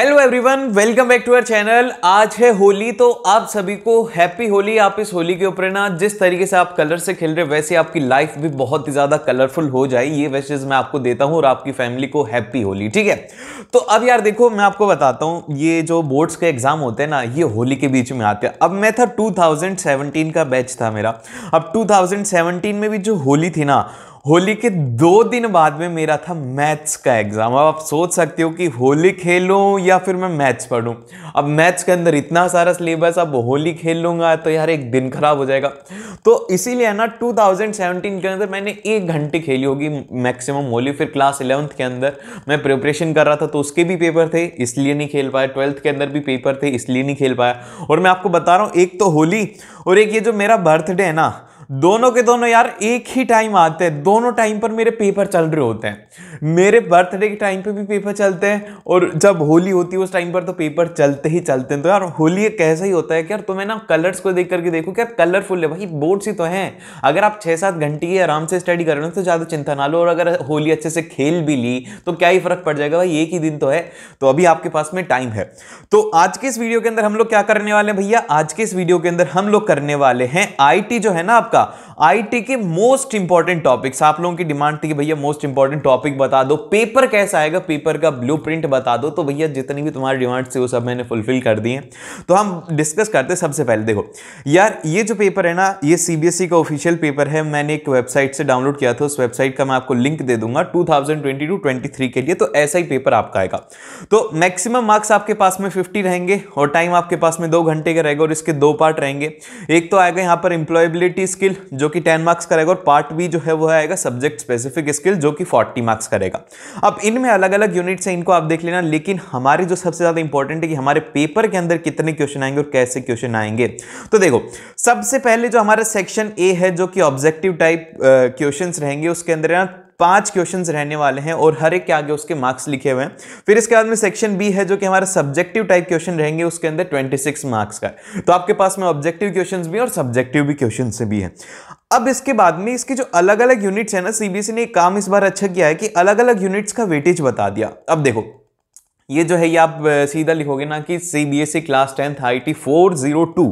hello everyone welcome back to our channel आज है होली तो आप सभी को हैप्पी होली आप इस होली के ऊपर ना जिस तरीके से आप कलर से खेल रहे वैसे आपकी लाइफ भी बहुत ही ज़्यादा कलरफुल हो जाए ये वैसेज मैं आपको देता हूँ और आपकी फैमिली को हैप्पी होली ठीक है तो अब यार देखो मैं आपको बताता हूँ ये जो बोर्ड्स के एग्ज़ाम होते हैं ना ये होली के बीच में आते हैं अब मैं था टू का बैच था मेरा अब टू में भी जो होली थी ना होली के दो दिन बाद में मेरा था मैथ्स का एग्ज़ाम अब आप सोच सकते हो कि होली खेलूँ या फिर मैं मैथ्स पढ़ूँ अब मैथ्स के अंदर इतना सारा सिलेबस अब होली खेल लूँगा तो यार एक दिन ख़राब हो जाएगा तो इसीलिए है ना 2017 के अंदर मैंने एक घंटे खेली होगी मैक्सिमम होली फिर क्लास इलेवंथ के अंदर मैं प्रिपरेशन कर रहा था तो उसके भी पेपर थे इसलिए नहीं खेल पाया ट्वेल्थ के अंदर भी पेपर थे इसलिए नहीं खेल पाया और मैं आपको बता रहा हूँ एक तो होली और एक ये जो मेरा बर्थडे है ना दोनों के दोनों यार एक ही टाइम आते हैं दोनों टाइम पर मेरे पेपर चल रहे होते हैं मेरे बर्थडे के टाइम पे भी पेपर चलते हैं और जब होली होती है उस टाइम पर तो पेपर चलते ही चलते हैं तो यार होली एक ऐसा ही होता है कि यार तुम्हें ना कलर्स को देख करके देखो क्या कलरफुल है भाई बोर्ड ही तो है अगर आप छः सात घंटे की आराम से स्टडी कर रहे हो तो ज़्यादा चिंता ना लो और अगर होली अच्छे से खेल भी ली तो क्या ही फर्क पड़ जाएगा भाई एक ही दिन तो है तो अभी आपके पास में टाइम है तो आज के इस वीडियो के अंदर हम लोग क्या करने वाले हैं भैया आज के इस वीडियो के अंदर हम लोग करने वाले हैं आई जो है ना आपका आपका आईटी के मोस्ट इंपॉर्टेंट टॉपिक्स आप लोगों की डिमांड थी कि भैया मोस्ट इंपॉर्टेंट टॉपिक बता दो पेपर कैसा आएगा पेपर का ब्लू बता दो तो भैया जितनी भी तुम्हारी डिमांड थी वो सब मैंने फुलफिल कर दी है तो हम डिस्कस करते सबसे पहले देखो यार ये जो पेपर है ना ये सीबीएसई e का ऑफिशियल पेपर है मैंने एक वेबसाइट से डाउनलोड किया था उस वेबसाइट का मैं आपको लिंक दे दूंगा टू थाउजेंड के लिए तो ऐसा ही पेपर आपका आएगा तो मैक्सिमम मार्क्स आपके पास में फिफ्टी रहेंगे और टाइम आपके पास में दो घंटे का रहेगा और इसके दो पार्ट रहेंगे एक तो आएगा यहां पर एम्प्लॉयबिलिटी स्किल जो कि टेन मार्क्स करेगा और पार्ट बी जो है वो आएगा सब्जेक्ट स्पेसिफिक स्किल जो कि फोर्टी मार्क्स करेगा अब इनमें अलग अलग यूनिट्स हैं इनको आप देख लेना लेकिन हमारी जो सबसे ज़्यादा इंपॉर्टेंट है कि हमारे पेपर के अंदर कितने क्वेश्चन आएंगे और कैसे क्वेश्चन आएंगे तो देखो सबसे पहले जो हमारा सेक्शन ए है जो कि ऑब्जेक्टिव टाइप क्वेश्चन रहेंगे उसके अंदर ना पांच क्वेश्चन रहने वाले हैं और हर एक के आगे उसके मार्क्स लिखे हुए हैं फिर इसके बाद में सेक्शन बी है जो कि हमारा सब्जेक्टिव टाइप क्वेश्चन रहेंगे उसके अंदर ट्वेंटी सिक्स मार्क्स का तो आपके पास में ऑब्जेक्टिव क्वेश्चन भी और सब्जेक्टिव भी क्वेश्चन भी है अब इसके बाद में इसके जो अलग अलग यूनिट्स है ना सीबीएसई ने काम इस बार अच्छा किया है कि अलग अलग यूनिट्स का वेटेज बता दिया अब देखो ये जो है ये आप सीधा लिखोगे ना कि C B S E class tenth I T four zero two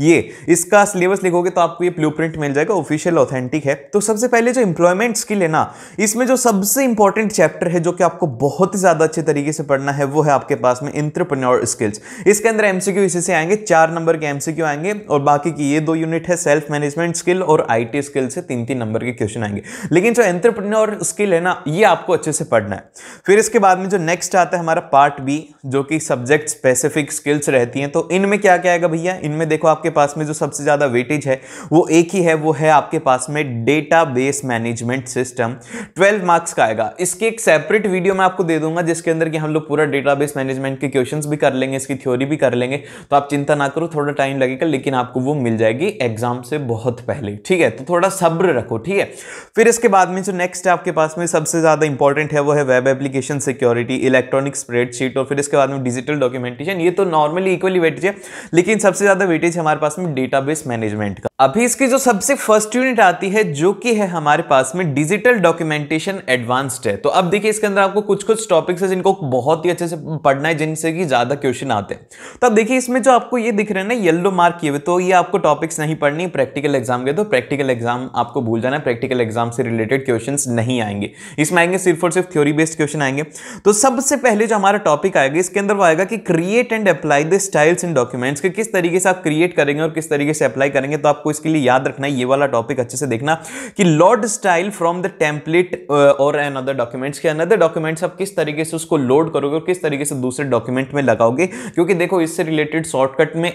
ये इसका सिलेबस लिखोगे तो आपको ये ब्लू प्रिंट मिल जाएगा ऑफिशियल ऑथेंटिक है तो सबसे पहले जो इंप्लॉयमेंट स्किल है ना इसमें जो सबसे इंपॉर्टेंट चैप्टर है जो कि आपको बहुत ही ज़्यादा अच्छे तरीके से पढ़ना है वो है आपके पास में इंटरप्रन्योर स्किल्स इसके अंदर एम सी क्यू इसी से आएंगे चार नंबर के एम सी क्यू आएंगे और बाकी की ये दो यूनिट है सेल्फ मैनेजमेंट स्किल और आई टी स्किल से तीन तीन नंबर के क्वेश्चन आएंगे लेकिन जो एंटरप्रन्योर स्किल है ना ये आपको अच्छे से पढ़ना है फिर इसके बाद में जो नेक्स्ट आता है हमारा पार्ट बी जो कि सब्जेक्ट स्पेसिफिक स्किल्स रहती हैं तो इनमें क्या क्या आएगा भैया इनमें देखो आपके पास में जो सबसे ज़्यादा वेटेज है वो एक ही है वो है आपके पास में database management system 12 marks का आएगा इसके एक सेपरेट वीडियो मैं आपको दे दूंगा जिसके अंदर कि हम लोग पूरा डेटा बेस मैनेजमेंट के क्वेश्चन भी कर लेंगे इसकी थ्योरी भी कर लेंगे तो आप चिंता ना करो थोड़ा टाइम लगेगा लेकिन आपको वो मिल जाएगी एग्जाम से बहुत पहले ठीक है तो थोड़ा सब्र रखो ठीक है फिर इसके बाद में जो नेक्स्ट आपके पास में सबसे ज़्यादा इंपॉर्टेंट है वो है web application security electronic spreadsheet और फिर इसके बाद में डिजिटल डॉक्यूमेंटेशन ये तो नॉर्मली इक्वली वेटेज है लेकिन सबसे ज़्यादा वेटेज हमारे पास में डेटाबेस मैनेजमेंट का अभी इसकी जो सबसे फर्स्ट यूनिट आती है जो कि है हमारे पास में डिजिटल डॉक्यूमेंटेशन एडवांस्ड है तो अब देखिए इसके अंदर आपको कुछ कुछ टॉपिक्स है जिनको बहुत ही अच्छे से पढ़ना है जिनसे कि ज़्यादा क्वेश्चन आते हैं तो अब देखिए इसमें जो आपको ये दिख रहे हैं ना येल्लो मार्क किए हुए तो ये आपको टॉपिक्स नहीं पढ़नी प्रैक्टिकल एग्जाम के तो प्रैक्टिकल एग्जाम आपको भूल जाना है प्रैक्टिकल एग्जाम से रिलेटेड क्वेश्चन नहीं आएंगे इसमें आएंगे सिर्फ और सिर्फ थ्योरी बेस्ड क्वेश्चन आएंगे तो सबसे पहले जो हमारा टॉपिक आएगा इसके अंदर वो आएगा कि create and apply the styles in documents के किस तरीके से आप क्रिएट करेंगे और किस तरीके से अप्लाई करेंगे तो आपको इसके लिए याद रखना है ये वाला टॉपिक अच्छे से देखना कि load style from the template और एन अदर डॉक्यूमेंट्स के अनदर डॉक्यूमेंट्स आप किस तरीके से उसको लोड करोगे और किस तरीके से दूसरे डॉक्यूमेंट में लगाओगे क्योंकि देखो इससे रिलेटेड शॉर्टकट में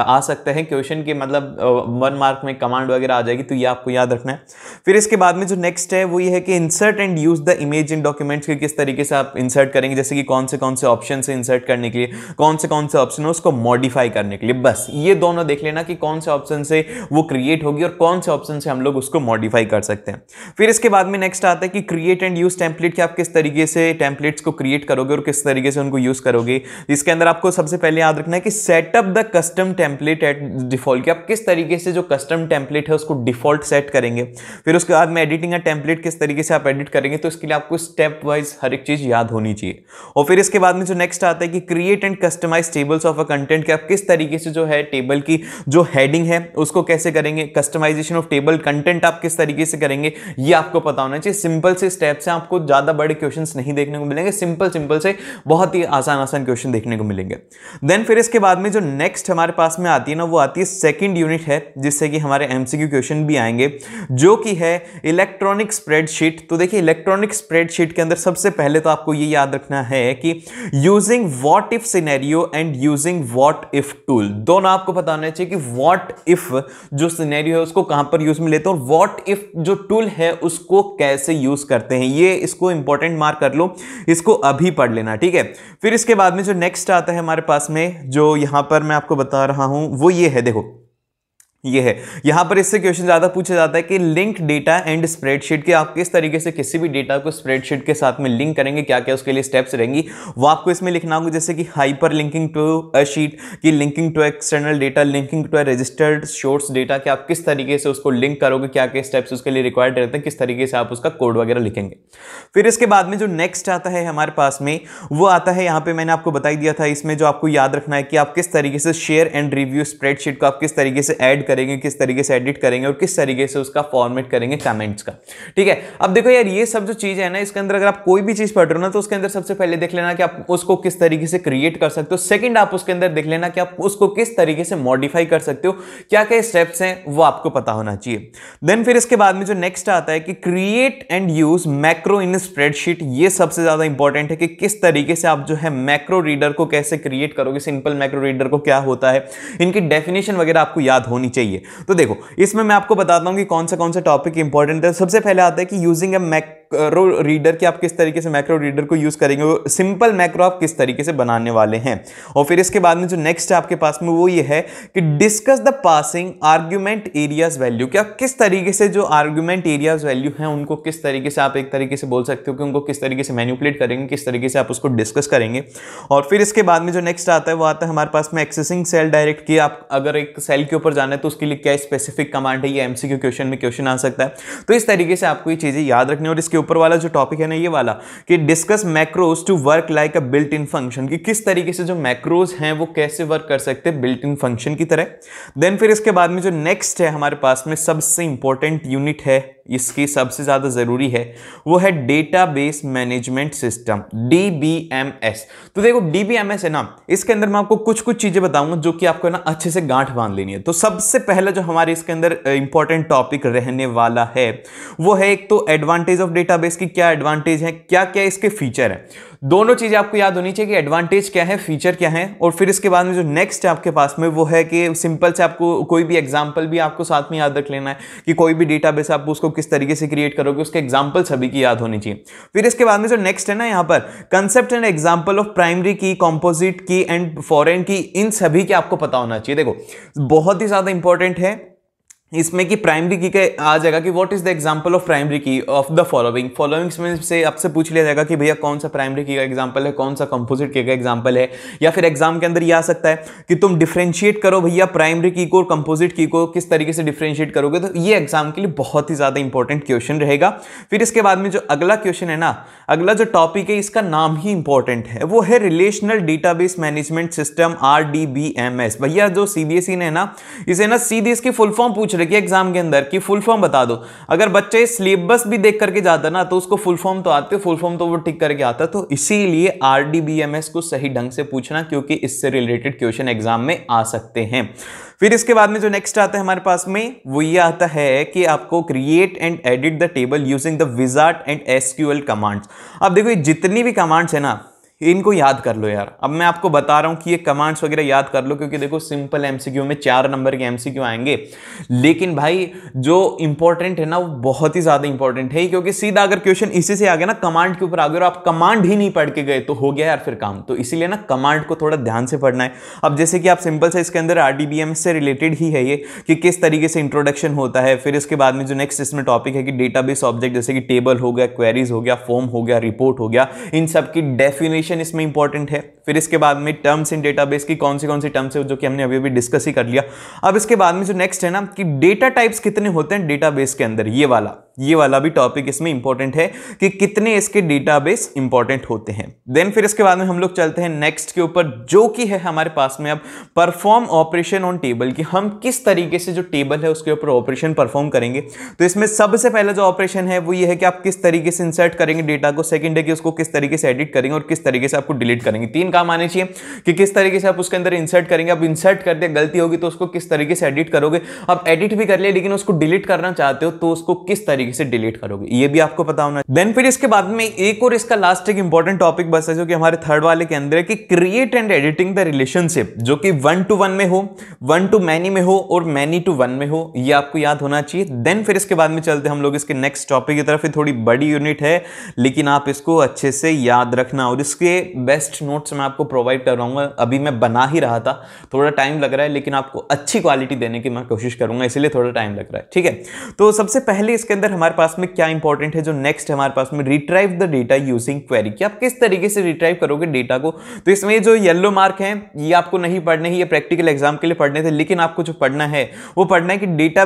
आ सकते हैं क्वेश्चन के मतलब वन मार्क में कमांड वगैरह आ जाएगी तो ये आपको याद रखना है फिर इसके बाद में जो नेक्स्ट है वो ये है कि insert and use the image in documents के किस तरीके से आप इंसर्ट करेंगे जैसे कि कौन से कौन कौन से ऑप्शन से इंसर्ट करने के लिए कौन से कौन से ऑप्शन है उसको मॉडिफाई करने के लिए बस ये दोनों देख लेना कि कौन से ऑप्शन से वो क्रिएट होगी और कौन से ऑप्शन से हम लोग उसको मॉडिफाई कर सकते हैं फिर इसके बाद में नेक्स्ट आता है कि क्रिएट एंड यूज टेम्पलेट की आप किस तरीके से टेम्पलेट्स को क्रिएट करोगे और किस तरीके से उनको यूज करोगे इसके अंदर आपको सबसे पहले याद रखना है कि setup the custom template at default कि आप किस तरीके से जो कस्टम टेम्पलेट है उसको डिफॉल्ट सेट करेंगे फिर उसके बाद में एडिटिंग या टेम्पलेट किस तरीके से आप एडिट करेंगे तो इसके लिए आपको स्टेप वाइज हर एक चीज याद होनी चाहिए और फिर इसके बाद में जो नेक्स्ट आता है कि create and customize tables of a content के आप किस तरीके से जो है टेबल की जो हेडिंग है उसको कैसे करेंगे कस्टमाइजेशन ऑफ टेबल कंटेंट आप किस तरीके से करेंगे ये आपको पता होना चाहिए सिंपल से स्टेप से आपको ज़्यादा बड़े क्वेश्चन नहीं देखने को मिलेंगे सिंपल सिंपल से बहुत ही आसान आसान क्वेश्चन देखने को मिलेंगे देन फिर इसके बाद में जो नेक्स्ट हमारे पास में आती है ना वो आती है सेकेंड यूनिट है जिससे कि हमारे एम क्वेश्चन भी आएंगे जो कि है इलेक्ट्रॉनिक स्प्रेडशीट तो देखिए इलेक्ट्रॉनिक स्प्रेडशीट के अंदर सबसे पहले तो आपको ये याद रखना है कि using what if scenario and using what if tool दोनों आपको पता होना चाहिए कि वॉट इफ जो सिनेरियो है उसको कहां पर यूज में लेते हैं और वॉट इफ जो टूल है उसको कैसे यूज करते हैं ये इसको इंपॉर्टेंट मार्क कर लो इसको अभी पढ़ लेना ठीक है फिर इसके बाद में जो नेक्स्ट आता है हमारे पास में जो यहां पर मैं आपको बता रहा हूं वो ये है देखो ये है यहाँ पर इससे क्वेश्चन ज़्यादा पूछा जाता है कि लिंक डेटा एंड स्प्रेडशीट के आप किस तरीके से किसी भी डेटा को स्प्रेडशीट के साथ में लिंक करेंगे क्या क्या उसके लिए स्टेप्स रहेंगी वो आपको इसमें लिखना होगा जैसे कि hyperlinking to a sheet की linking to external data linking to a registered shorts data कि आप किस तरीके से उसको लिंक करोगे क्या क्या स्टेप्स उसके लिए रिक्वायर्ड रहते हैं किस तरीके से आप उसका कोड वगैरह लिखेंगे फिर इसके बाद में जो नेक्स्ट आता है हमारे पास में वो आता है यहाँ पर मैंने आपको बताई दिया था इसमें जो आपको याद रखना है कि आप किस तरीके से शेयर एंड रिव्यू स्प्रेडशीट को आप किस तरीके से एड करेंगे किस तरीके से एडिट करेंगे और किस तरीके से उसका फॉर्मेट करेंगे कमेंट्स का ठीक है अब देखो यार ये सब जो चीज़ है ना इसके अंदर अगर आप कोई भी चीज़ पढ़ रहे हो ना तो उसके अंदर सबसे पहले देख लेना कि आप उसको किस तरीके से क्रिएट कर सकते हो सेकेंड आप उसके अंदर देख लेना कि आप उसको किस तरीके से मॉडिफाई कर सकते हो क्या क्या स्टेप्स हैं वो आपको पता होना चाहिए देन फिर इसके बाद में जो नेक्स्ट आता है कि create and use macro in spreadsheet ये सबसे ज़्यादा इंपॉर्टेंट है कि किस तरीके से आप जो है मैक्रो रीडर को कैसे क्रिएट करोगे सिंपल मैक्रो रीडर को क्या होता है इनकी डेफिनेशन वगैरह आपको याद होनी चाहिए चाहिए तो देखो इसमें मैं आपको बताता हूँ कि कौन सा कौन सा टॉपिक इंपॉर्टेंट है सबसे पहले आता है कि using a mac macro reader की आप किस तरीके से मैक्रो रीडर को यूज़ करेंगे वो सिंपल मैक्रो आप किस तरीके से बनाने वाले हैं और फिर इसके बाद में जो नेक्स्ट है आपके पास में वो ये है कि discuss the passing argument arrays value क्या किस तरीके से जो आर्ग्यूमेंट एरियाज वैल्यू हैं उनको किस तरीके से आप एक तरीके से बोल सकते हो कि उनको किस तरीके से मैन्यूपुलेट करेंगे किस तरीके से आप उसको डिस्कस करेंगे और फिर इसके बाद में जो नेक्स्ट आता है वो आता है हमारे पास में एक्सेसिंग सेल डायरेक्ट की आप अगर एक सेल के ऊपर जाना है तो उसके लिए क्या स्पेसिफिक कमांड है ये एमसीक्यू क्वेश्चन में क्वेश्चन आ सकता है तो इस तरीके से आपको ये चीज़ें याद रखनी और इसके ऊपर वाला जो टॉपिक है ना ये वाला कि discuss macros to work like a built in function कि किस तरीके से जो मैक्रोज हैं वो कैसे वर्क कर सकते हैं बिल्ट इन फंक्शन की तरह देन फिर इसके बाद में जो नेक्स्ट है हमारे पास में सबसे इंपॉर्टेंट यूनिट है इसकी सबसे ज़्यादा ज़रूरी है वो है डेटाबेस मैनेजमेंट सिस्टम डी तो देखो डी है ना इसके अंदर मैं आपको कुछ कुछ चीज़ें बताऊंगा जो कि आपको ना अच्छे से गांठ बांध लेनी है तो सबसे पहला जो हमारे इसके अंदर इंपॉर्टेंट टॉपिक रहने वाला है वो है एक तो एडवांटेज ऑफ डेटाबेस की क्या एडवांटेज है क्या क्या इसके फीचर हैं दोनों चीज़ें आपको याद होनी चाहिए कि एडवांटेज क्या है फीचर क्या है और फिर इसके बाद में जो नेक्स्ट है आपके पास में वो है कि सिंपल से आपको कोई भी एग्जाम्पल भी आपको साथ में याद रख लेना है कि कोई भी डेटाबेस आप उसको किस तरीके से क्रिएट करोगे उसके एग्जाम्पल सभी की याद होनी चाहिए फिर इसके बाद में जो नेक्स्ट है ना यहाँ पर concept and example of primary key composite key and foreign key इन सभी के आपको पता होना चाहिए देखो बहुत ही ज़्यादा इंपॉर्टेंट है इसमें कि प्राइमरी की का आ जाएगा कि what is the example of primary key of the following followings में से आपसे पूछ लिया जाएगा कि भैया कौन सा प्राइमरी की का एग्जांपल है कौन सा कंपोजिट की का एग्जांपल है या फिर एग्जाम के अंदर ये आ सकता है कि तुम डिफ्रेंशिएट करो भैया प्राइमरी की को और कंपोजिट की को किस तरीके से डिफ्रेंशिएट करोगे तो ये एग्जाम के लिए बहुत ही ज़्यादा इंपॉर्टेंट क्वेश्चन रहेगा फिर इसके बाद में जो अगला क्वेश्चन है ना अगला जो टॉपिक है इसका नाम ही इंपॉर्टेंट है वो है relational data management system R भैया जो सी e ने ना इसे ना सीधी इसकी फुल फॉर्म पूछ रखिए एग्जाम के अंदर कि फुल फॉर्म बता दो अगर बच्चे सिलेबस भी देख करके जाता ना तो उसको फुल फॉर्म तो आते फुल फॉर्म तो वो टिक करके आता तो इसीलिए आर को सही ढंग से पूछना क्योंकि इससे रिलेटेड क्वेश्चन एग्जाम में आ सकते हैं फिर इसके बाद में जो नेक्स्ट आता है हमारे पास में वो ये आता है कि आपको create and edit the table using the wizard and SQL commands अब देखो ये जितनी भी कमांड्स है ना इनको याद कर लो यार अब मैं आपको बता रहा हूँ कि ये कमांड्स वगैरह याद कर लो क्योंकि देखो सिंपल एमसीक्यू में चार नंबर के एमसीक्यू आएंगे लेकिन भाई जो इंपॉर्टेंट है ना वो बहुत ही ज़्यादा इंपॉर्टेंट है क्योंकि सीधा अगर क्वेश्चन इसी से आ गया ना कमांड के ऊपर आ गए और आप कमांड ही नहीं पढ़ के गए तो हो गया यार फिर काम तो इसीलिए ना कमांड को थोड़ा ध्यान से पढ़ना है अब जैसे कि आप सिंपल से इसके अंदर आर से रिलेटेड ही है ये कि किस तरीके से इंट्रोडक्शन होता है फिर इसके बाद में जो नेक्स्ट इसमें टॉपिक है कि डेटा ऑब्जेक्ट जैसे कि टेबल हो गया क्वेरीज हो गया फॉर्म हो गया रिपोर्ट हो गया इन सब की डेफिनेशन सेक्शन इसमें इंपॉर्टेंट है फिर इसके बाद में टर्म्स इन डेटाबेस की कौन सी कौन सी टर्म्स है जो कि हमने अभी अभी डिस्कस ही कर लिया अब इसके बाद में जो नेक्स्ट है ना कि डेटा टाइप्स कितने होते हैं डेटाबेस के अंदर ये वाला ये वाला भी टॉपिक इसमें इंपॉर्टेंट है कि कितने इसके डेटाबेस इंपॉर्टेंट होते हैं देन फिर इसके बाद में हम लोग चलते हैं नेक्स्ट के ऊपर जो कि है हमारे पास में अब परफॉर्म ऑपरेशन ऑन टेबल कि हम किस तरीके से जो टेबल है उसके ऊपर ऑपरेशन परफॉर्म करेंगे तो इसमें सबसे पहला जो ऑपरेशन है वो ये है कि आप किस तरीके से इंसर्ट करेंगे डेटा को सेकेंड है कि उसको किस तरीके से एडिट करेंगे और किस तरीके से आपको डिलीट करेंगे तीन काम आने चाहिए कि किस तरीके से आप उसके अंदर इंसर्ट करेंगे आप इंसर्ट कर करते गलती होगी तो उसको किस तरीके से एडिट करोगे आप एडिट भी कर लिए लेकिन उसको डिलीट करना चाहते हो तो उसको किस तरीके तरीके से डिलीट करोगे ये भी आपको पता होना देन फिर इसके बाद में एक और इसका लास्ट एक इंपॉर्टेंट टॉपिक बस है जो कि हमारे थर्ड वाले के अंदर है कि create and editing the relationship जो कि वन टू वन में हो वन टू मैनी में हो और मैनी टू वन में हो ये आपको याद होना चाहिए देन फिर इसके बाद में चलते हम लोग इसके नेक्स्ट टॉपिक की तरफ थोड़ी बड़ी यूनिट है लेकिन आप इसको अच्छे से याद रखना और इसके बेस्ट नोट्स मैं आपको प्रोवाइड कर रहा अभी मैं बना ही रहा था थोड़ा टाइम लग रहा है लेकिन आपको अच्छी क्वालिटी देने की मैं कोशिश करूंगा इसलिए थोड़ा टाइम लग रहा है ठीक है तो सबसे पहले इसके अंदर हमारे पास में क्या इंपॉर्टेंट है जो नेक्स्ट हमारे पास में retrieve the data using query कि आप किस तरीके से रिट्राइव करोगे डेटा को तो इसमें जो येलो मार्क है ये आपको नहीं पढ़ने ही ये प्रैक्टिकल एग्जाम के लिए पढ़ने थे लेकिन आपको जो पढ़ना है वो पढ़ना है कि डेटा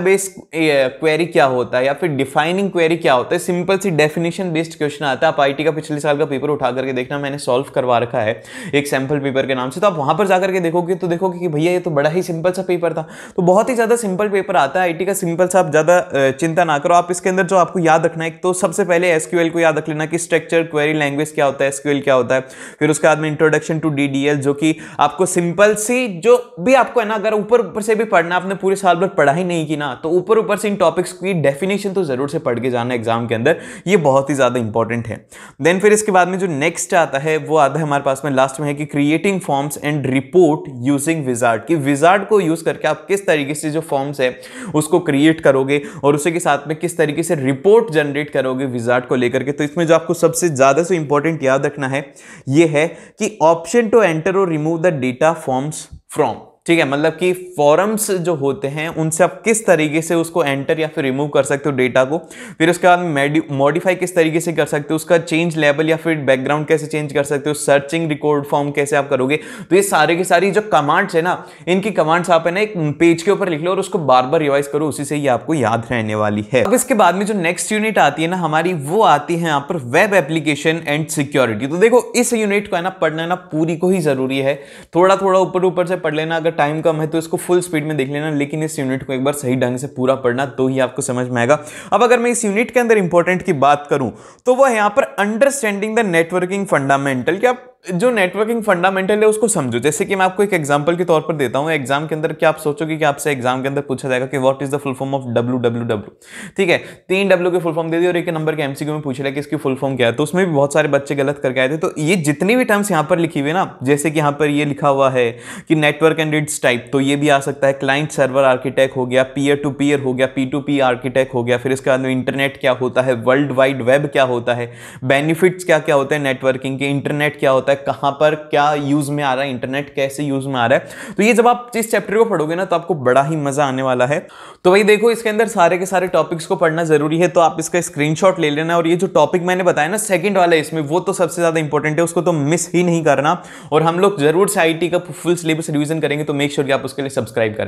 क्वेरी क्या होता है या फिर डिफाइनिंग क्वेरी क्या होता है सिंपल सी डेफिनेशन बेस्ड क्वेश्चन आता है आप आई का पिछले साल का पेपर उठा करके देखना मैंने सॉल्व करवा रखा है एक सैम्पल पेपर के नाम से तो आप वहां पर जाकर के देखोगे तो देखोगे कि भैया ये तो बड़ा ही सिंपल सा पेपर था तो बहुत ही ज़्यादा सिंपल पेपर आता है आई का सिंपल सा आप ज़्यादा चिंता ना करो आप इसके अंदर जो आपको याद रखना है तो सबसे पहले एसक्यूएल को याद रख लेना कि स्ट्रक्चर क्वेरी लैंग्वेज क्या होता है एसक्यूएल क्या होता है फिर उसके बाद में इंट्रोडक्शन टू डी जो कि आपको सिंपल सी जो भी आपको है ना अगर ऊपर ऊपर से भी पढ़ना आपने पूरे साल भर पढ़ा ही नहीं की ना तो ऊपर ऊपर से इन टॉपिक्स की डेफिनेशन तो जरूर से पढ़ के जाना एग्जाम के अंदर ये बहुत ही ज़्यादा इंपॉर्टेंट है देन फिर इसके बाद में जो नेक्स्ट आता है वो आता है हमारे पास में लास्ट में है कि creating forms and report using wizard कि विजार्ड को यूज़ करके आप किस तरीके से जो फॉर्म्स है उसको क्रिएट करोगे और उसी के साथ में किस तरीके से रिपोर्ट जनरेट करोगे विजार्ट को लेकर के तो इसमें जो आपको सबसे ज़्यादा से इंपॉर्टेंट याद रखना है ये है कि ऑप्शन टू एंटर और remove the data forms from ठीक है मतलब कि फॉरम्स जो होते हैं उनसे आप किस तरीके से उसको एंटर या फिर रिमूव कर सकते हो डेटा को फिर उसके बाद मॉडिफाई किस तरीके से कर सकते हो उसका चेंज लेवल या फिर बैकग्राउंड कैसे चेंज कर सकते हो सर्चिंग रिकॉर्ड फॉर्म कैसे आप करोगे तो ये सारे की सारी जो कमांड्स है ना इनकी कमांड्स आप है ना एक पेज के ऊपर लिख लो और उसको बार बार रिवाइज करो उसी से ही आपको याद रहने वाली है अब इसके बाद में जो नेक्स्ट यूनिट आती है ना हमारी वो आती है यहाँ पर वेब एप्लीकेशन एंड सिक्योरिटी तो देखो इस यूनिट को है ना पढ़ना ना पूरी को ही जरूरी है थोड़ा थोड़ा ऊपर ऊपर से पढ़ लेना अगर टाइम कम है तो इसको फुल स्पीड में देख लेना लेकिन इस यूनिट को एक बार सही ढंग से पूरा पढ़ना तो ही आपको समझ में आएगा अब अगर मैं इस यूनिट के अंदर इंपॉर्टेंट की बात करूं तो वह यहां पर अंडरस्टैंडिंग द नेटवर्किंग फंडामेंटल क्या जो नेटवर्किंग फंडामेंटल है उसको समझो जैसे कि मैं आपको एक एग्जांपल के तौर पर देता हूँ एग्जाम के अंदर क्या आप सोचोगे कि आपसे एग्जाम के अंदर पूछा जाएगा कि what is the full form of W W W ठीक है तीन डब्ल्यू के फुल फॉर्म दे दिए और एक नंबर के एमसीक्यू में पूछा कि इसकी फुल फॉर्म क्या है तो उसमें भी बहुत सारे बच्चे गलत करके आए थे तो ये जितने भी टर्म्स यहाँ पर लिखी हुए ना जैसे कि यहाँ पर ये लिखा हुआ है कि नेटवर्क एंड इट्स टाइप तो ये भी आ सकता है क्लाइंट सर्वर आर्किटेक्ट हो गया पीयर टू पीयर हो गया पी टू पी आर्किटेक्ट हो गया फिर इसके बाद में इंटरनेट क्या होता है वर्ल्ड वाइड वेब क्या होता है बेनिफिट्स क्या क्या होते हैं नेटवर्किंग के इंटरनेट क्या होता है है कहां पर क्या यूज़ में आ रहा है इंटरनेट कैसे यूज़ में आ रहा है तो ये जब आप इस चैप्टर को पढ़ोगे ना तो आपको बड़ा ही मज़ा आने वाला है तो भाई देखो इसके अंदर सारे के सारे टॉपिक्स को पढ़ना ज़रूरी है तो आप इसका स्क्रीन ले लेना और ये जो टॉपिक मैंने बताया ना सेकेंड वाला इसमें वो तो सबसे ज़्यादा इंपॉर्टेंट है उसको तो मिस ही नहीं करना और हम लोग जरूर से आई का फुल सिलेबस रिविजन करेंगे तो मेक श्योर कि आप उसके लिए सब्सक्राइब करें